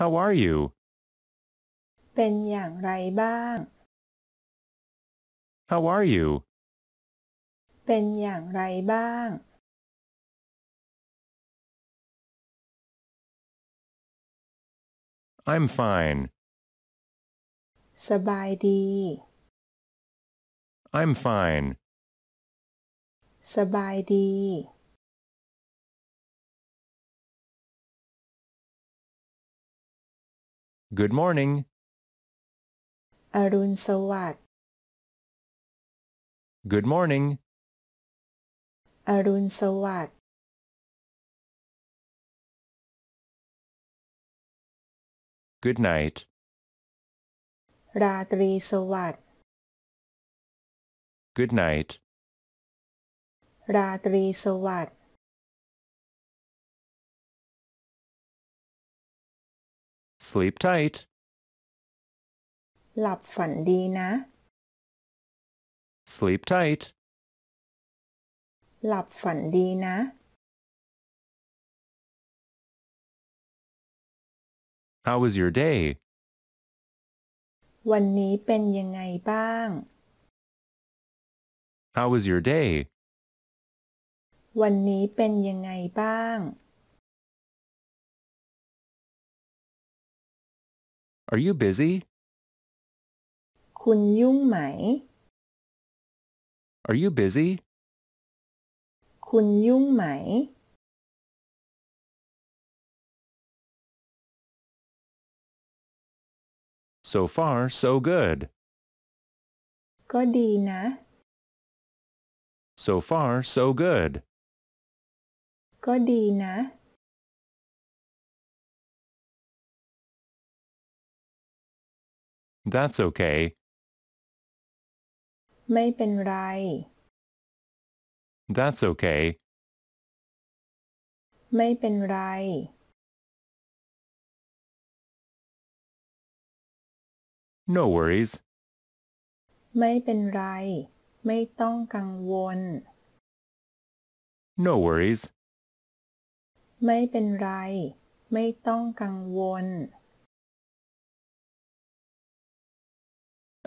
How are you เป็นอย่างไรบ้าง How are you เป็นอย่างไรบ้าง I'm fine สบายดี I'm fine สบายดี Good morning. Arun Sawat. Good morning. Arun Sawat. Good night. Ratri Sawat. Good night. Ratri Sawat. Sleep tight. หลับฝันดีนะ Sleep tight. หลับฝันดีนะ How was your day? วันนี้เป็นยังไงบ้าง How was your day? วันนี้เป็นยังไงบ้าง Are you busy? คุณยุ่งไหม Are you busy? คุณยุ่งไหม So far, so good. ก็ดีนะ So far, so good. ก็ดีนะ That's okay. ไม่เป็นไร That's okay. ไม่เป็นไร No worries. ไม่เป็นไรไม่ต้องกังวล No worries. ไม่เป็นไรไม่ต้องกังวล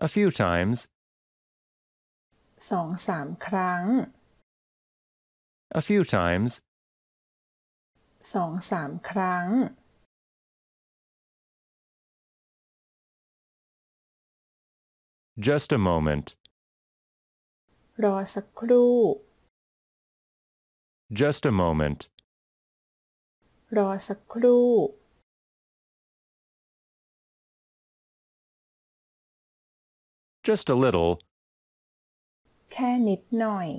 a few times สองสามครั้ง a few times สองสามครั้ง just a moment รอสักครู่ just a moment รอสักครู่ just a little แค่นิดหน่อย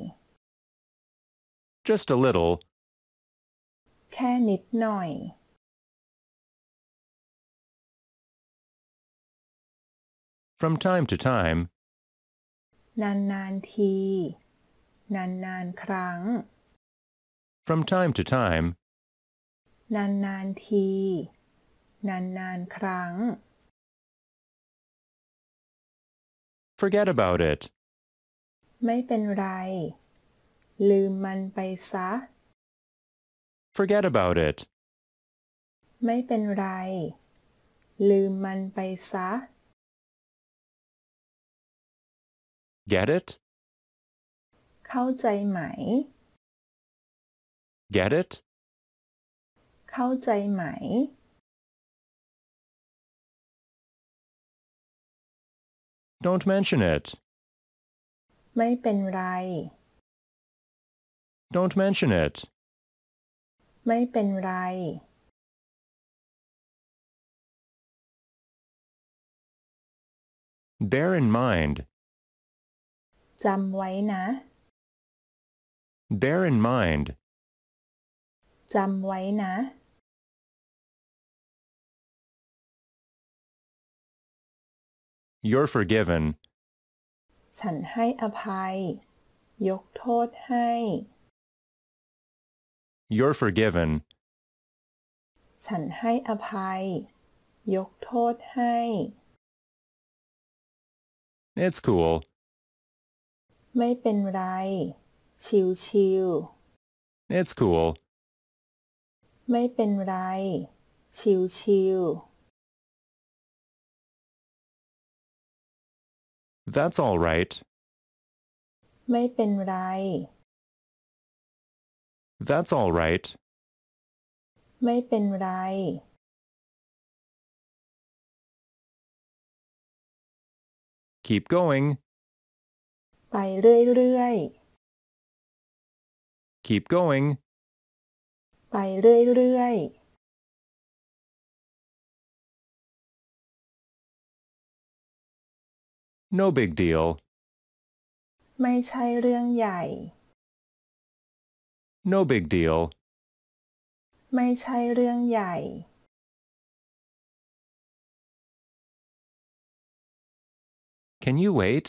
just a little แค่นิดหน่อย from time to time นานนานที นานนานครั้ง from time to time นานนานที นานนานครั้ง Forget about it. ไม่เป็นไร ลืมมันไปซะ Forget about it. ไม่เป็นไร ลืมมันไปซะ Get it? เข้าใจไหม Get it? เข้าใจไหม Don't mention it. ไม่เป็นไร Don't mention it. ไม่เป็นไร Bear in mind. จำไว้นะ Bear in mind. จำไว้นะ You're forgiven. ฉันให้อภัย ยกโทษให้ You're forgiven. ฉันให้อภัย ยกโทษให้ It's cool. ไม่เป็นไร ชิวชิว It's cool. ไม่เป็นไร ชิวชิว That's all right. ไม่เป็นไร That's all right. ไม่เป็นไร Keep going. ไปเรื่อย Keep going. ไปเรื่อยๆ No big deal. ไม่ใช่เรื่องใหญ่ No big deal. ไม่ใช่เรื่องใหญ่ Can you wait?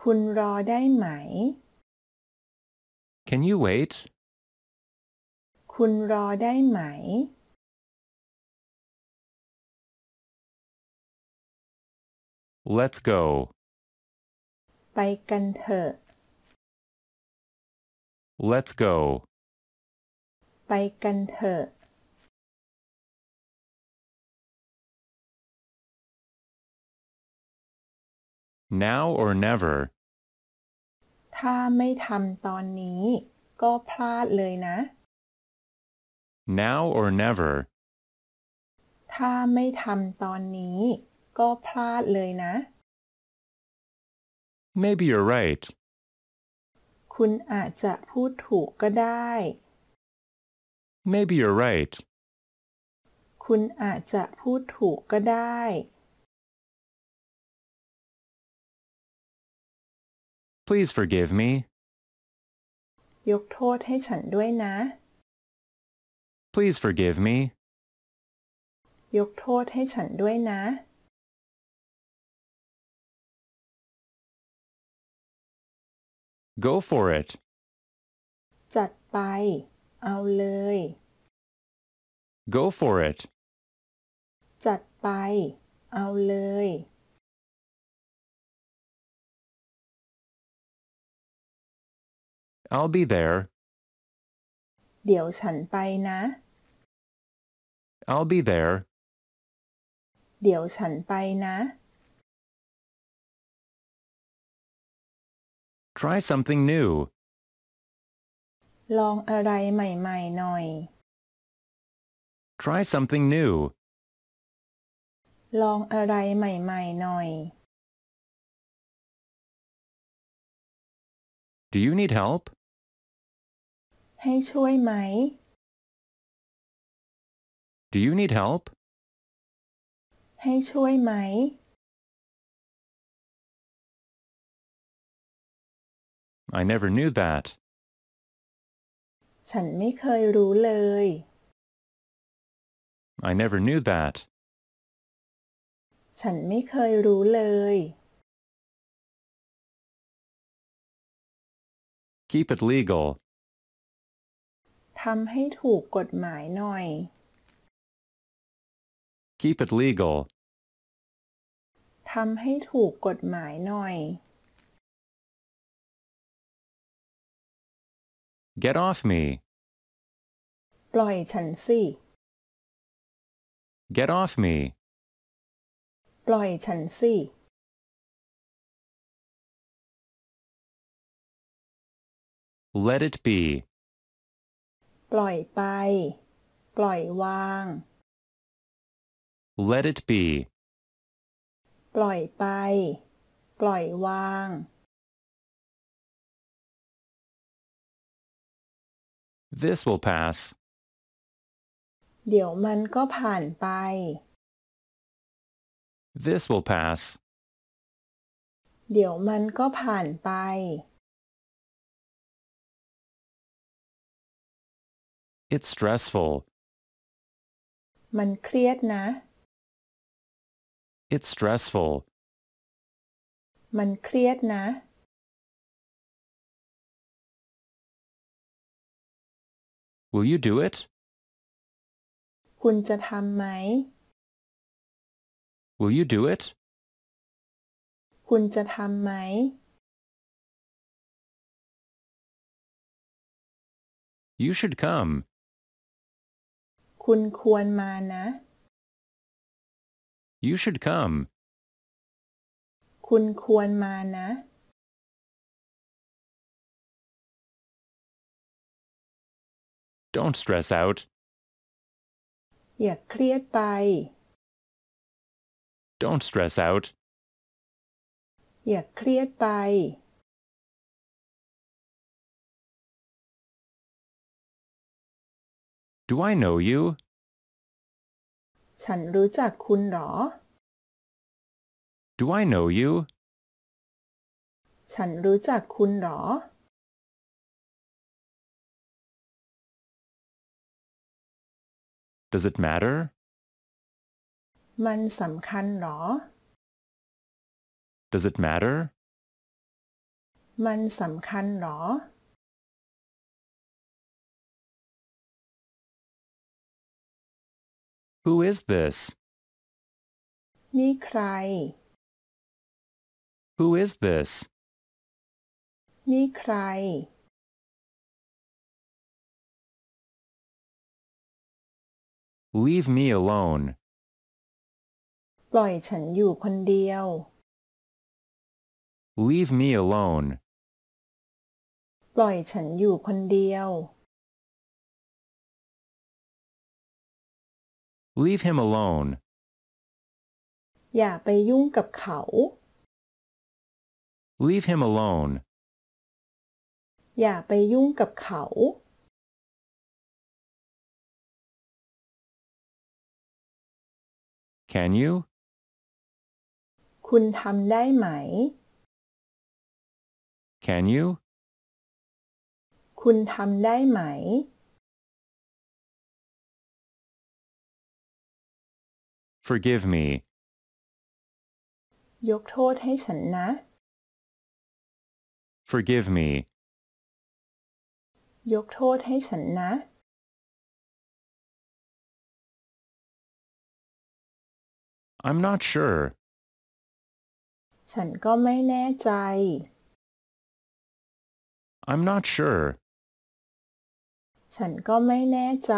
คุณรอได้ไหม Can you wait? คุณรอได้ไหม Let's go ไปกันเถอะ Let's go ไปกันเถอะ Now or never ถ้าไม่ทำตอนนี้ก็พลาดเลยนะ Now or never ถ้าไม่ทำตอนนี้ก็พลาดเลยนะ Maybe you're right. คุณอาจจะพูดถูกก็ได้ Maybe you're right. คุณอาจจะพูดถูกก็ได้ Please forgive me. ยกโทษให้ฉันด้วยนะ Please forgive me. ยกโทษให้ฉันด้วยนะ Go for it. จัดไปเอาเลย. Go for it. จดไปเอาเลย I'll be there. เดี๋ยวฉันไปนะ I'll be there. เดี๋ยวฉันไปนะ Try something new. ลองอะไรใหม่ๆหน่อย Try something new. ลองอะไรใหม่ๆหน่อย Do you need help? ให้ช่วยไหม Do you need help? ให้ช่วยไหม I never knew that. ฉันไม่เคยรู้เลย I never knew that. ฉันไม่เคยรู้เลย Keep it legal. ทำให้ถูกกฎหมายหน่อย Keep it legal. ทำให้ถูกกฎหมายหน่อย Get off me. ปล่อยฉันสิ Get off me. ปล่อยฉันสิ Let it be. ปล่อยไปปล่อยวาง Let it be. ปล่อยไปปล่อยวาง This will pass. เดี๋ยวมันก็ผ่านไป This will pass. เดี๋ยวมันก็ผ่านไป It's stressful. มันเครียดนะ It's stressful. มันเครียดนะ Will you do it? คุณจะทำไหม Will you do it? คุณจะทำไหม You should come. คุณควรมานะ You should come. คุณควรมานะ Don't stress out. อย่าเครียดไป Don't stress out. อย่าเครียดไป Do I know you? ฉันรู้จักคุณหรอ Do I know you? ฉันรู้จักคุณหรอ Does it matter? มันสำคัญหรอ Does it matter? มันสำคัญหรอ Who is this? นี่ใคร Who is this? นี่ใคร Leave me alone ปล่อยฉันอยู่คนเดียว Leave me alone ปล่อยฉันอยู่คนเดียว Leave him alone อย่าไปยุ่งกับเขา Leave him alone อย่าไปยุ่งกับเขา Can you? คุณทำได้ไหม Can you? คุณทำได้ไหม Forgive me. ยกโทษให้ฉันนะ Forgive me. ยกโทษให้ฉันนะ I'm not sure ฉันก็ไม่แน่ใจ I'm not sure ฉันก็ไม่แน่ใจ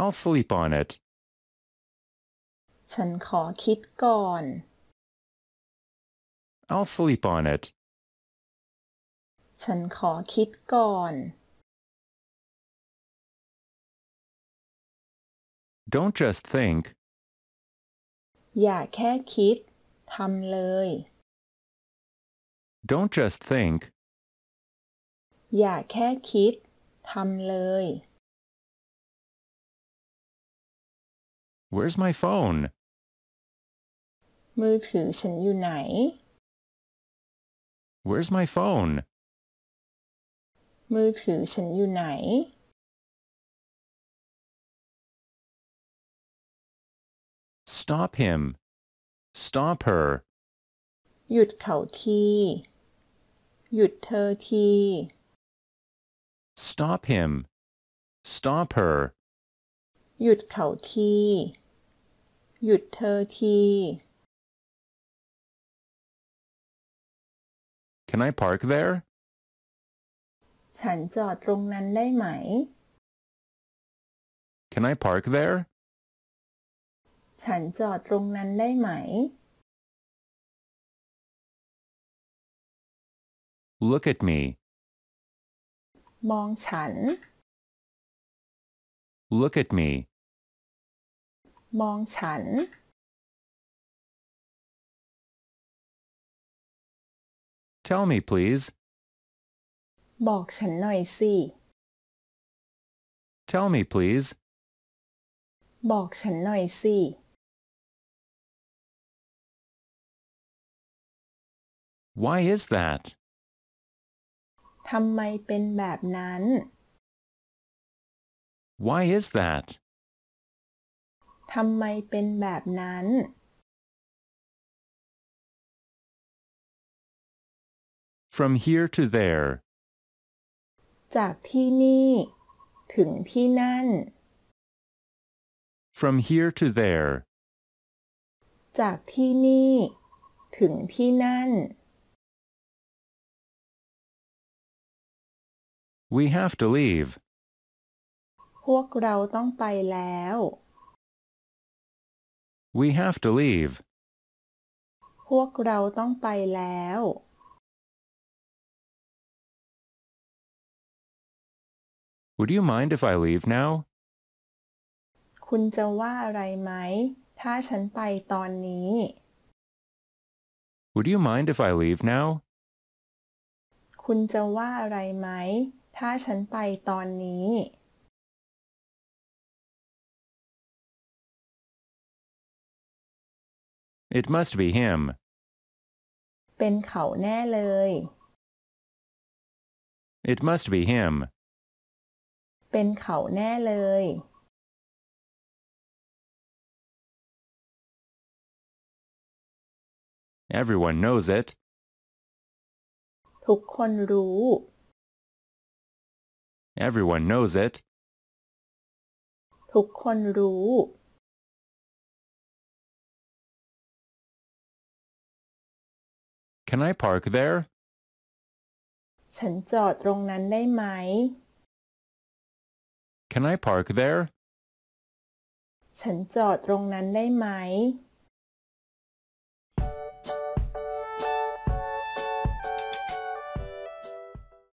I'll sleep on it ฉันขอคิดก่อน I'll sleep on it ฉันขอคิดก่อน Don't just think. อย่าแค่คิดทำเลย Don't just think. อย่าแค่คิด Where's my phone? มือถือฉันอยู่ไหน Where's my phone? มือถือฉันอยู่ไหน stop him stop her หยุดเขาที หยุดเธอที stop him stop her หยุดเขาที หยุดเธอที Can I park there? ฉันจอดตรงนั้นได้ไหม Can I park there? ฉันจอดตรงนั้นได้ไหม Look at me. มองฉัน Look at me. มองฉัน Tell me, please. บอกฉันหน่อยสิ Tell me, please. บอกฉันหน่อยสิ Why is that? ทำไมเป็นแบบนั้น Why is that? ทำไมเป็นแบบนั้น From here to there. จากที่นี่ถึงที่นั่น From here to there. จากที่นี่ถึงที่นั่น We have to leave. พวกเราต้องไปแล้ว We have to leave. พวกเราต้องไปแล้ว Would you mind if I leave now? คุณจะว่าอะไรไหม ถ้าฉันไปตอนนี้ Would you mind if I leave now? คุณจะว่าอะไรไหม้าฉันไปตอนนี้ It must be him เป็นเขาแน่เลย It must be him เป็นเขาแน่เลย Everyone knows it ทุกคนรู้ Everyone knows it. ทุกคนรู้ Can I park there? ฉันจอดตรงนั้นได้ไหม Can I park there? ฉันจอดตรงนั้นได้ไหม